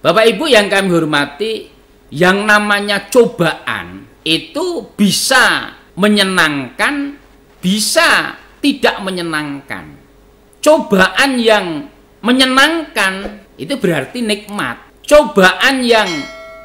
Bapak Ibu yang kami hormati, yang namanya cobaan itu bisa menyenangkan, bisa tidak menyenangkan. Cobaan yang menyenangkan itu berarti nikmat. Cobaan yang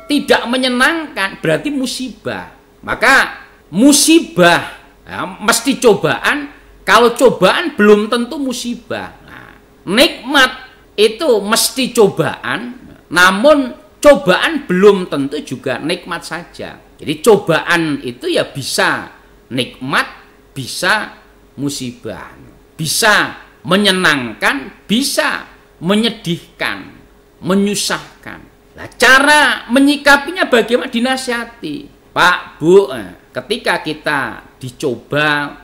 tidak menyenangkan berarti musibah. Maka musibah ya, mesti cobaan. Kalau cobaan belum tentu musibah. Nah, nikmat itu mesti cobaan namun cobaan belum tentu juga nikmat saja. Jadi cobaan itu ya bisa nikmat, bisa musibah, bisa menyenangkan, bisa menyedihkan, menyusahkan. Nah, cara menyikapinya bagaimana dinasihati. Pak, Bu, eh, ketika kita dicoba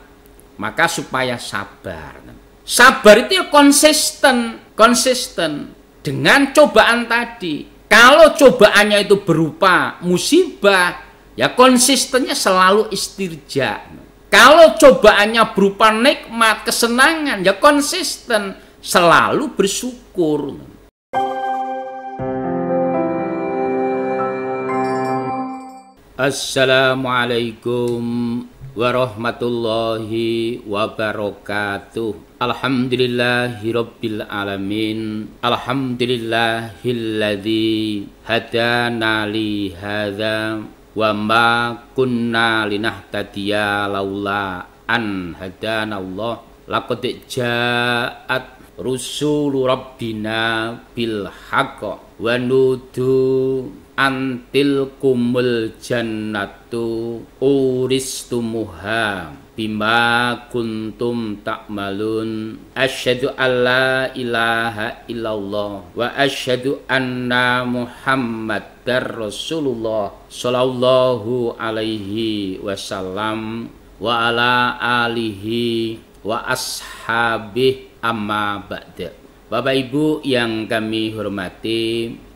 maka supaya sabar. Sabar itu ya konsisten, konsisten dengan cobaan tadi. Kalau cobaannya itu berupa musibah, ya konsistennya selalu istirja. Kalau cobaannya berupa nikmat, kesenangan, ya konsisten selalu bersyukur. Assalamualaikum warahmatullahi wabarakatuh Alhamdulillahi rabbil alamin Alhamdulillahilladzi hadana li hadha Wa ma kunna linahtadiya laula an hadana Allah Laqad ja'at rusulu rabbina bil haqq Wa nudu antil kumul jannatu uristumuha bima kuntum takmalun asyhadu alla ilaha illallah wa asyhadu anna Muhammad dar rasulullah sallallahu alaihi wasallam wa ala alihi wa ashabih amma ba'da Bapak Ibu yang kami hormati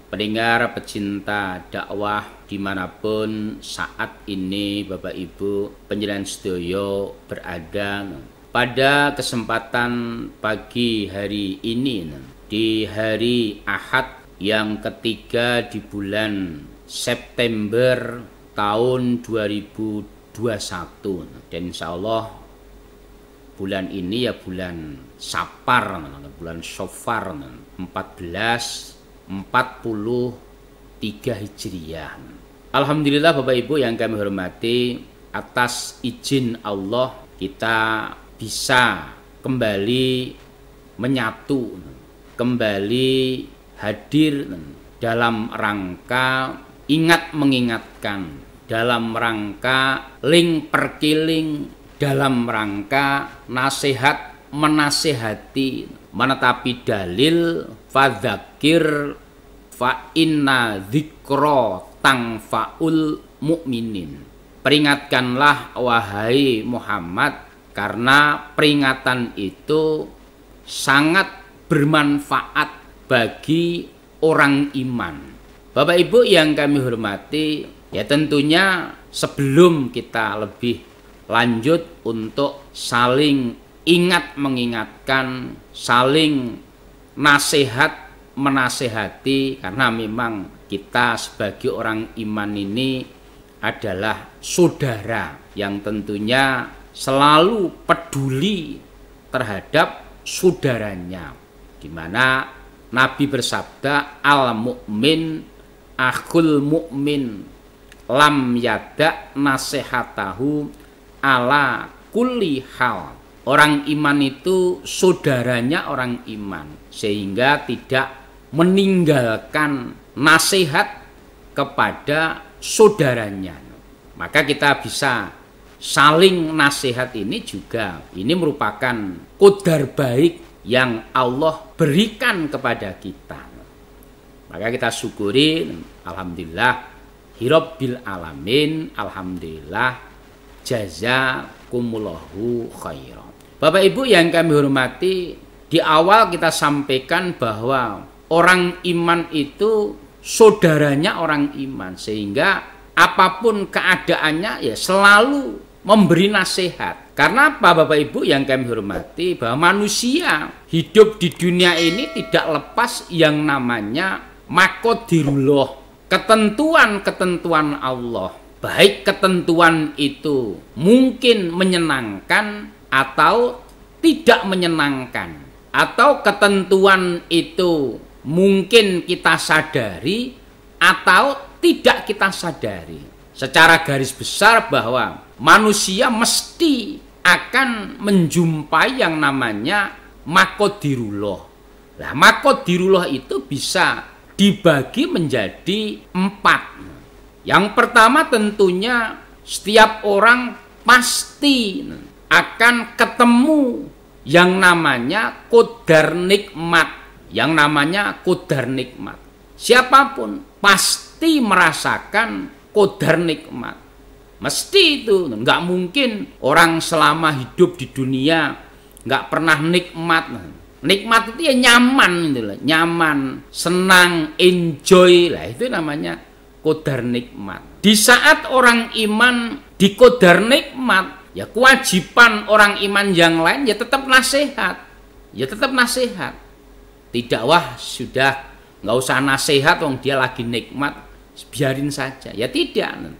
pendengar pecinta dakwah dimanapun saat ini Bapak Ibu penjelasan sedoyo berada pada kesempatan pagi hari ini di hari Ahad yang ketiga di bulan September tahun 2021 dan insya Allah bulan ini ya bulan Sapar bulan Sofar 14 43 Hijriah. Alhamdulillah Bapak Ibu yang kami hormati atas izin Allah kita bisa kembali menyatu, kembali hadir dalam rangka ingat mengingatkan, dalam rangka link perkiling, dalam rangka nasihat menasehati menetapi dalil fadzakir fa inna dzikra tang faul mukminin peringatkanlah wahai Muhammad karena peringatan itu sangat bermanfaat bagi orang iman. Bapak Ibu yang kami hormati, ya tentunya sebelum kita lebih lanjut untuk saling ingat mengingatkan, saling nasihat menasehati karena memang kita sebagai orang iman ini adalah saudara yang tentunya selalu peduli terhadap saudaranya. Di mana Nabi bersabda al mukmin akhul mukmin lam yada nasehatahu ala kulli hal orang iman itu saudaranya orang iman sehingga tidak meninggalkan nasihat kepada saudaranya maka kita bisa saling nasihat ini juga ini merupakan kodar baik yang Allah berikan kepada kita maka kita syukuri Alhamdulillah Hirobbil alamin Alhamdulillah jazakumullahu khairan Bapak Ibu yang kami hormati, di awal kita sampaikan bahwa orang iman itu saudaranya orang iman sehingga apapun keadaannya ya selalu memberi nasihat. Karena apa Bapak Ibu yang kami hormati bahwa manusia hidup di dunia ini tidak lepas yang namanya makodiruloh Ketentuan-ketentuan Allah. Baik ketentuan itu mungkin menyenangkan atau tidak menyenangkan atau ketentuan itu mungkin kita sadari atau tidak kita sadari secara garis besar bahwa manusia mesti akan menjumpai yang namanya makodiruloh Nah, makodiruloh itu bisa dibagi menjadi empat. Yang pertama tentunya setiap orang pasti akan ketemu yang namanya kodar nikmat, yang namanya kodar nikmat. Siapapun pasti merasakan kodar nikmat. Mesti itu, nggak mungkin orang selama hidup di dunia nggak pernah nikmat. Nikmat itu ya nyaman itu lah, nyaman, senang, enjoy lah itu namanya kodar nikmat. Di saat orang iman dikodar nikmat, ya kewajiban orang iman yang lain ya tetap nasihat ya tetap nasihat tidak wah sudah nggak usah nasihat dong dia lagi nikmat biarin saja ya tidak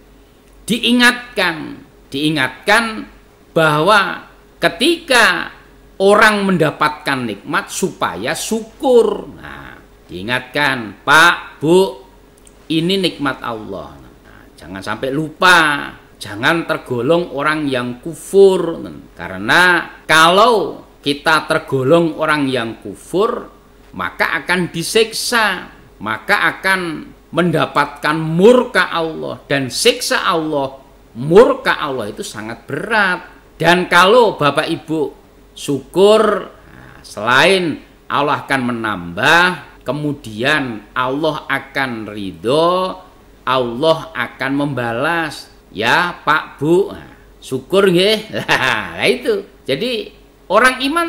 diingatkan diingatkan bahwa ketika orang mendapatkan nikmat supaya syukur nah diingatkan Pak Bu ini nikmat Allah nah, jangan sampai lupa jangan tergolong orang yang kufur karena kalau kita tergolong orang yang kufur maka akan disiksa maka akan mendapatkan murka Allah dan siksa Allah murka Allah itu sangat berat dan kalau Bapak Ibu syukur nah, selain Allah akan menambah kemudian Allah akan ridho Allah akan membalas ya pak bu syukur nggih nah itu jadi orang iman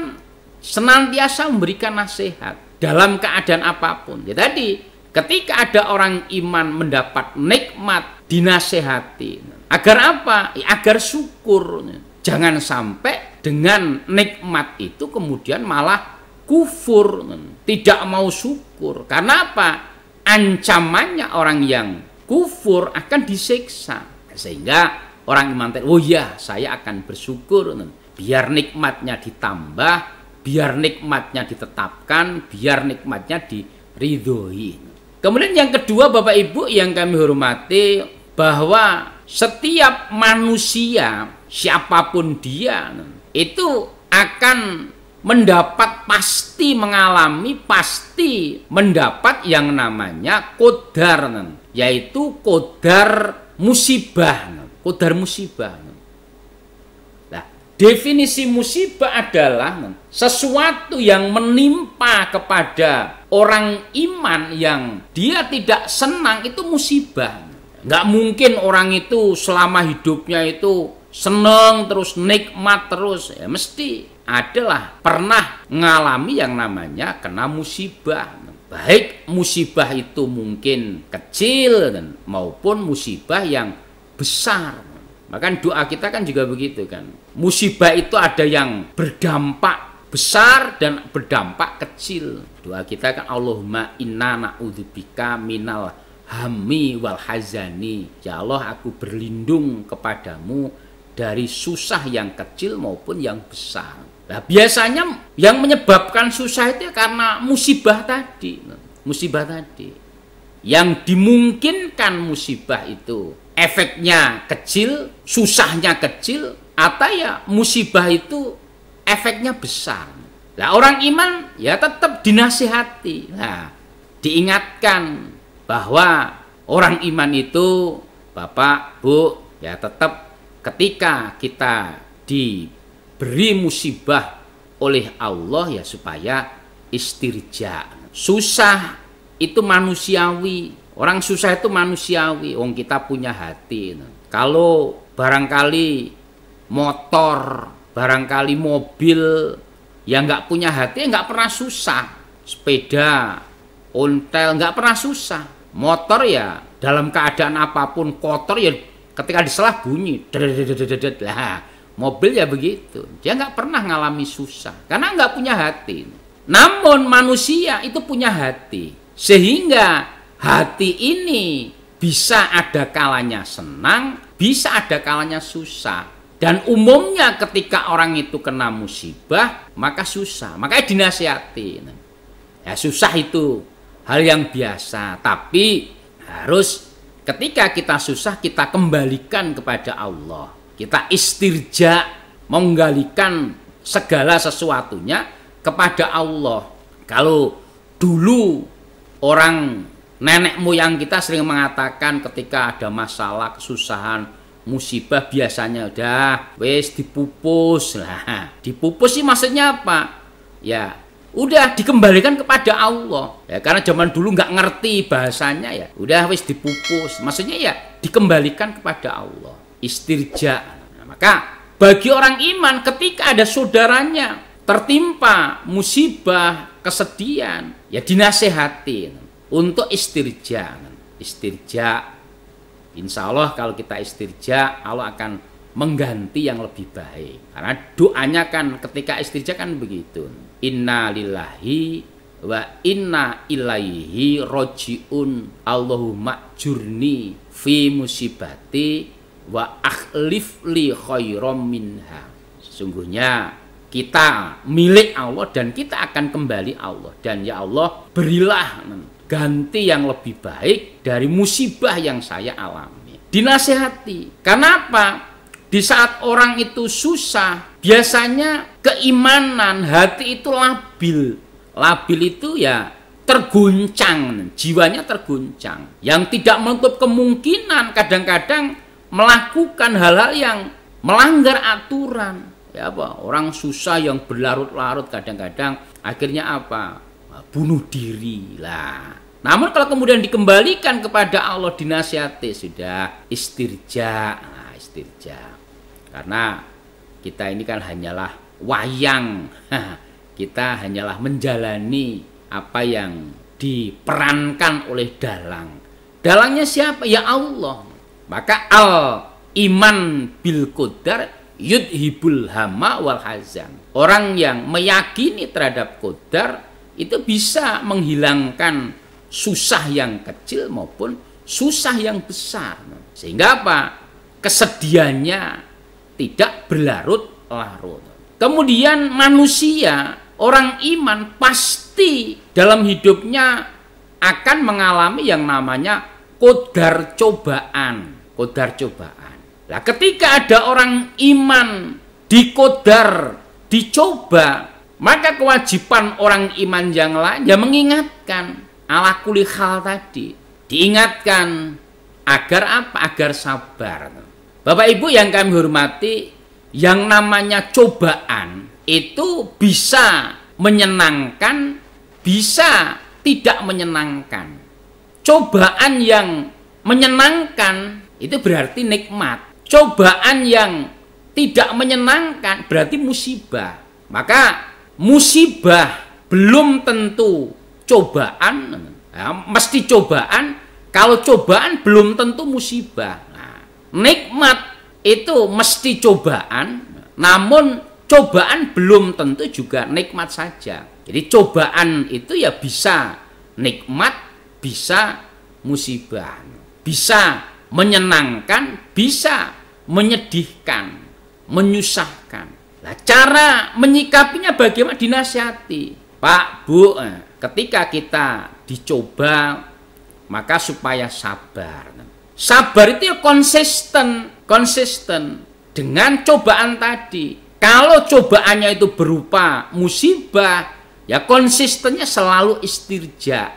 senantiasa memberikan nasihat dalam keadaan apapun ya tadi ketika ada orang iman mendapat nikmat dinasehati agar apa ya, agar syukur jangan sampai dengan nikmat itu kemudian malah kufur tidak mau syukur karena apa ancamannya orang yang kufur akan disiksa sehingga orang iman tadi oh iya saya akan bersyukur biar nikmatnya ditambah biar nikmatnya ditetapkan biar nikmatnya diridhoi kemudian yang kedua Bapak Ibu yang kami hormati bahwa setiap manusia siapapun dia itu akan mendapat pasti mengalami pasti mendapat yang namanya kodar yaitu kodar musibah, kodar musibah. Nah, definisi musibah adalah sesuatu yang menimpa kepada orang iman yang dia tidak senang itu musibah. Nggak mungkin orang itu selama hidupnya itu seneng terus nikmat terus ya mesti adalah pernah mengalami yang namanya kena musibah baik musibah itu mungkin kecil dan maupun musibah yang besar. Bahkan doa kita kan juga begitu kan. Musibah itu ada yang berdampak besar dan berdampak kecil. Doa kita kan Allahumma inna na'udzubika minal hammi wal hazani. Ya Allah aku berlindung kepadamu dari susah yang kecil maupun yang besar. Nah, biasanya yang menyebabkan susah itu ya karena musibah tadi, musibah tadi. Yang dimungkinkan musibah itu efeknya kecil, susahnya kecil, atau ya musibah itu efeknya besar. Nah, orang iman ya tetap dinasihati. Nah, diingatkan bahwa orang iman itu Bapak, Bu, ya tetap ketika kita di diberi musibah oleh Allah ya supaya istirja. Susah itu manusiawi. Orang susah itu manusiawi. Wong kita punya hati. Kalau barangkali motor, barangkali mobil yang nggak punya hati nggak pernah susah. Sepeda, ontel nggak pernah susah. Motor ya dalam keadaan apapun kotor ya ketika diselah bunyi. Mobil ya begitu. Dia nggak pernah ngalami susah karena nggak punya hati. Namun manusia itu punya hati. Sehingga hati ini bisa ada kalanya senang, bisa ada kalanya susah. Dan umumnya ketika orang itu kena musibah, maka susah. Makanya dinasihati. Ya susah itu hal yang biasa. Tapi harus ketika kita susah, kita kembalikan kepada Allah. Kita istirja menggalikan segala sesuatunya kepada Allah. Kalau dulu orang nenek moyang kita sering mengatakan ketika ada masalah, kesusahan, musibah biasanya udah wes dipupus lah. Dipupus sih maksudnya apa? Ya, udah dikembalikan kepada Allah ya karena zaman dulu nggak ngerti bahasanya ya udah wis dipupus maksudnya ya dikembalikan kepada Allah istirja. Nah, maka bagi orang iman ketika ada saudaranya tertimpa musibah, kesedihan, ya dinasehatin untuk istirja. Istirja, insya Allah kalau kita istirja, Allah akan mengganti yang lebih baik. Karena doanya kan ketika istirja kan begitu. Inna lillahi wa inna ilaihi rojiun Allahumma jurni fi musibati wa akhlif li khairam minha. Sesungguhnya kita milik Allah dan kita akan kembali Allah dan ya Allah berilah ganti yang lebih baik dari musibah yang saya alami. Dinasehati. Kenapa? Di saat orang itu susah, biasanya keimanan hati itu labil. Labil itu ya terguncang, jiwanya terguncang. Yang tidak menutup kemungkinan kadang-kadang melakukan hal-hal yang melanggar aturan ya apa orang susah yang berlarut-larut kadang-kadang akhirnya apa bunuh diri lah namun kalau kemudian dikembalikan kepada Allah dinasihati sudah istirja nah, istirja karena kita ini kan hanyalah wayang kita hanyalah menjalani apa yang diperankan oleh dalang dalangnya siapa ya Allah maka al iman bil kodar yudhibul hama wal hazan. Orang yang meyakini terhadap kodar itu bisa menghilangkan susah yang kecil maupun susah yang besar. Sehingga apa? Kesedihannya tidak berlarut-larut. Kemudian manusia, orang iman pasti dalam hidupnya akan mengalami yang namanya kodar cobaan kodar cobaan. Lah ketika ada orang iman dikodar, dicoba, maka kewajiban orang iman yang lain ya mengingatkan ala kuli hal tadi. Diingatkan agar apa? Agar sabar. Bapak Ibu yang kami hormati, yang namanya cobaan itu bisa menyenangkan, bisa tidak menyenangkan. Cobaan yang menyenangkan itu berarti nikmat. Cobaan yang tidak menyenangkan berarti musibah. Maka musibah belum tentu cobaan. Ya, mesti cobaan. Kalau cobaan belum tentu musibah. Nah, nikmat itu mesti cobaan. Namun cobaan belum tentu juga nikmat saja. Jadi cobaan itu ya bisa nikmat, bisa musibah, bisa menyenangkan bisa menyedihkan, menyusahkan. Nah, cara menyikapinya bagaimana dinasihati. Pak, Bu, eh, ketika kita dicoba maka supaya sabar. Sabar itu ya konsisten, konsisten dengan cobaan tadi. Kalau cobaannya itu berupa musibah, ya konsistennya selalu istirja.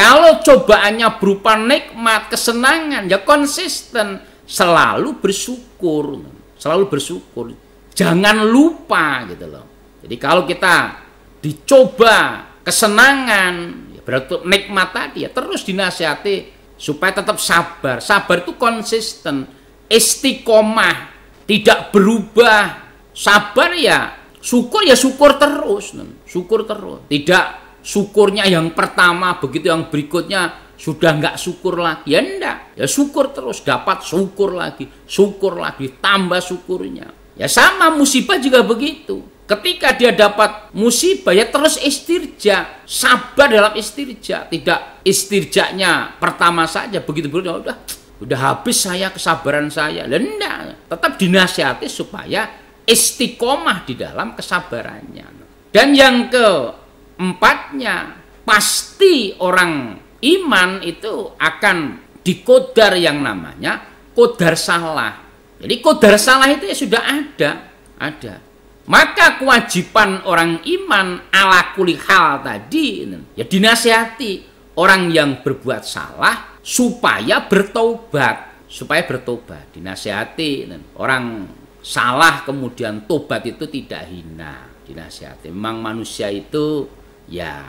Kalau cobaannya berupa nikmat, kesenangan, ya konsisten, selalu bersyukur, selalu bersyukur. Jangan lupa gitu loh. Jadi kalau kita dicoba kesenangan, ya berarti nikmat tadi ya terus dinasihati supaya tetap sabar. Sabar itu konsisten, istiqomah, tidak berubah. Sabar ya, syukur ya syukur terus, syukur terus. Tidak syukurnya yang pertama begitu yang berikutnya sudah nggak syukur lagi ya enggak ya syukur terus dapat syukur lagi syukur lagi tambah syukurnya ya sama musibah juga begitu ketika dia dapat musibah ya terus istirja sabar dalam istirja tidak istirjanya pertama saja begitu begitu udah udah habis saya kesabaran saya enggak tetap dinasihati supaya istiqomah di dalam kesabarannya dan yang ke empatnya pasti orang iman itu akan dikodar yang namanya kodar salah. Jadi kodar salah itu ya sudah ada, ada. Maka kewajiban orang iman ala hal tadi ya dinasihati orang yang berbuat salah supaya bertobat, supaya bertobat, dinasihati orang salah kemudian tobat itu tidak hina dinasihati memang manusia itu ya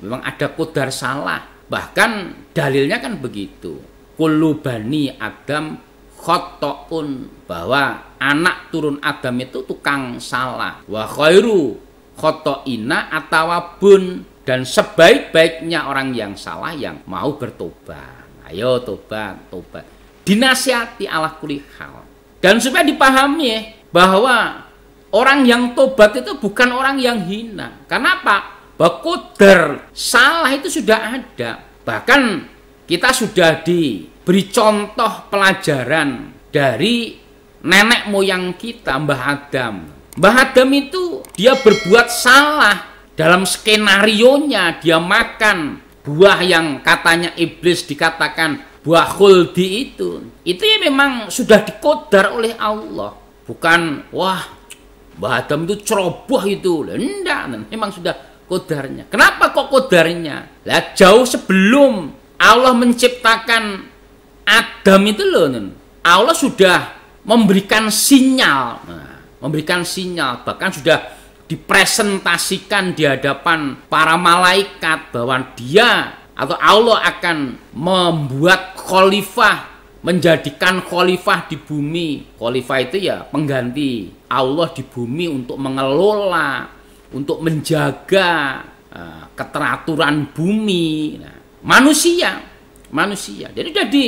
memang ada kodar salah bahkan dalilnya kan begitu kulubani adam khotokun bahwa anak turun adam itu tukang salah wa khairu khotoina atawabun dan sebaik-baiknya orang yang salah yang mau bertobat ayo tobat tobat dinasihati Allah kulihal dan supaya dipahami bahwa orang yang tobat itu bukan orang yang hina Kenapa? Bekuder salah itu sudah ada bahkan kita sudah diberi contoh pelajaran dari nenek moyang kita Mbah Adam Mbah Adam itu dia berbuat salah dalam skenario nya dia makan buah yang katanya iblis dikatakan buah khuldi itu itu ya memang sudah dikodar oleh Allah bukan wah Mbah Adam itu ceroboh itu enggak memang sudah kodarnya. Kenapa kok kodarnya? Lah jauh sebelum Allah menciptakan Adam itu loh, Allah sudah memberikan sinyal, nah, memberikan sinyal bahkan sudah dipresentasikan di hadapan para malaikat bahwa dia atau Allah akan membuat khalifah menjadikan khalifah di bumi. Khalifah itu ya pengganti Allah di bumi untuk mengelola untuk menjaga eh, keteraturan bumi nah, manusia manusia jadi jadi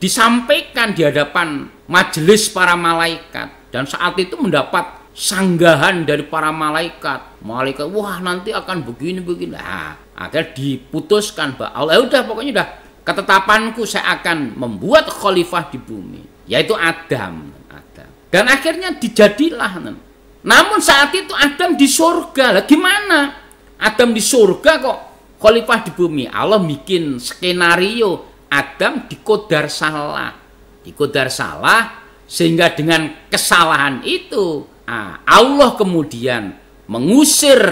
disampaikan di hadapan majelis para malaikat dan saat itu mendapat sanggahan dari para malaikat malaikat wah nanti akan begini begini nah, akhirnya diputuskan bahwa Allah ya udah pokoknya udah ketetapanku saya akan membuat khalifah di bumi yaitu Adam Adam dan akhirnya dijadilah namun saat itu Adam di surga. Lah gimana? Adam di surga kok khalifah di bumi. Allah bikin skenario Adam dikodar salah. Dikodar salah sehingga dengan kesalahan itu ah, Allah kemudian mengusir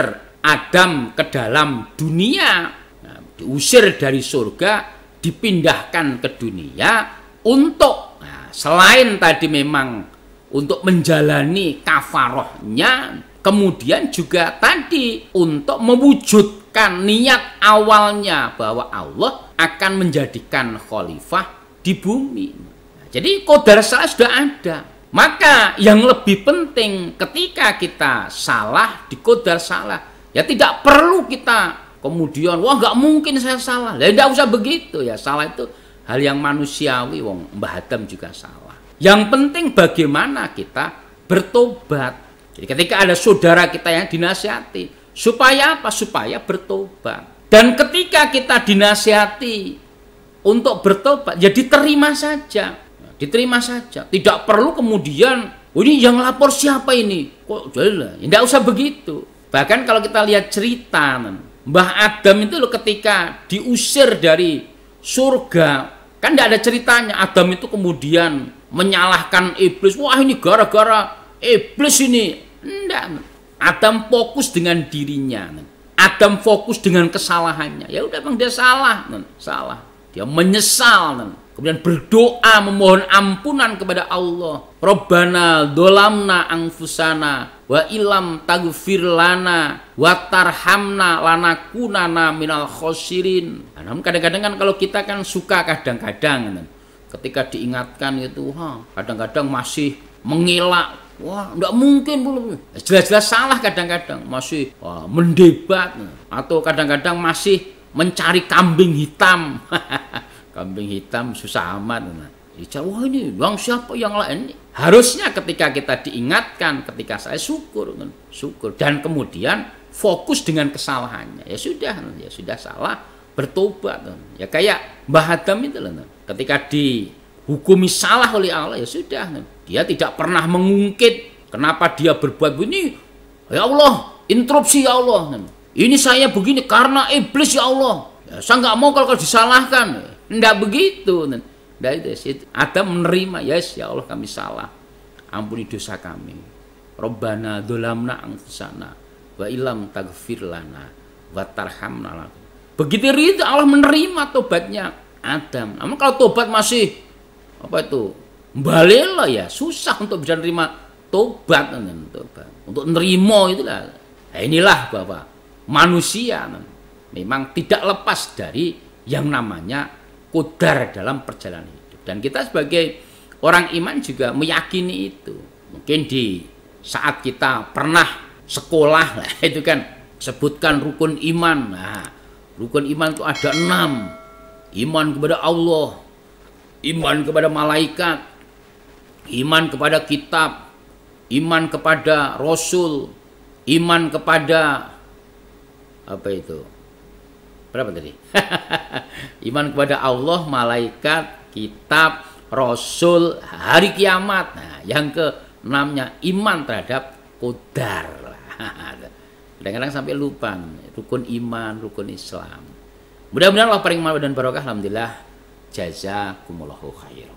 Adam ke dalam dunia. Nah, diusir dari surga, dipindahkan ke dunia untuk nah, selain tadi memang untuk menjalani kafarohnya kemudian juga tadi untuk mewujudkan niat awalnya bahwa Allah akan menjadikan khalifah di bumi nah, jadi kodar salah sudah ada maka yang lebih penting ketika kita salah di kodar salah ya tidak perlu kita kemudian wah nggak mungkin saya salah ya tidak usah begitu ya salah itu hal yang manusiawi wong Mbah Adam juga salah yang penting bagaimana kita bertobat. Jadi ketika ada saudara kita yang dinasihati, supaya apa? Supaya bertobat. Dan ketika kita dinasihati untuk bertobat, ya terima saja. Ya, diterima saja. Tidak perlu kemudian, oh ini yang lapor siapa ini? Kok jelas? Ya, tidak usah begitu. Bahkan kalau kita lihat cerita Mbah Adam itu loh ketika diusir dari surga Kan tidak ada ceritanya Adam itu kemudian menyalahkan iblis. Wah ini gara-gara iblis ini. Tidak. Adam fokus dengan dirinya. Adam fokus dengan kesalahannya. Ya udah bang dia salah, salah. Dia menyesal kemudian berdoa memohon ampunan kepada Allah. Robbana dolamna angfusana wa ilam tagfir lana wa tarhamna lanakunana minal khosirin. Nah, namun kadang-kadang kan kalau kita kan suka kadang-kadang gitu. ketika diingatkan itu, kadang-kadang masih mengelak Wah, enggak mungkin belum. Ya, jelas-jelas salah kadang-kadang masih wah, mendebat gitu. atau kadang-kadang masih mencari kambing hitam. kambing hitam susah amat nah. Dicari, wah ini bang siapa yang lain harusnya ketika kita diingatkan ketika saya syukur syukur dan kemudian fokus dengan kesalahannya ya sudah ya sudah salah bertobat ya kayak Mbah Adam itu loh ketika dihukumi salah oleh Allah ya sudah dia tidak pernah mengungkit kenapa dia berbuat begini ya Allah interupsi ya Allah ini saya begini karena iblis ya Allah ya, saya nggak mau kalau disalahkan tidak begitu. dari situ ya, Ada menerima, yes ya, ya Allah kami salah. Ampuni dosa kami. Robbana dolamna angkusana. Wa ilam tagfir lana. Wa tarhamna Begitu itu Allah menerima tobatnya Adam. Namun kalau tobat masih apa itu balela ya susah untuk bisa menerima tobat tobat untuk nerimo itulah nah, inilah bahwa manusia memang tidak lepas dari yang namanya kodar dalam perjalanan hidup. Dan kita sebagai orang iman juga meyakini itu. Mungkin di saat kita pernah sekolah itu kan sebutkan rukun iman. Nah, rukun iman itu ada enam. Iman kepada Allah, iman kepada malaikat, iman kepada kitab, iman kepada rasul, iman kepada apa itu? berapa tadi? Iman kepada Allah, malaikat, kitab, rasul, hari kiamat. Nah, yang ke enamnya iman terhadap kodar. Kadang-kadang sampai lupa rukun iman, rukun Islam. Mudah-mudahan Allah paling malu dan barokah. Alhamdulillah. Jazakumullahu khairan.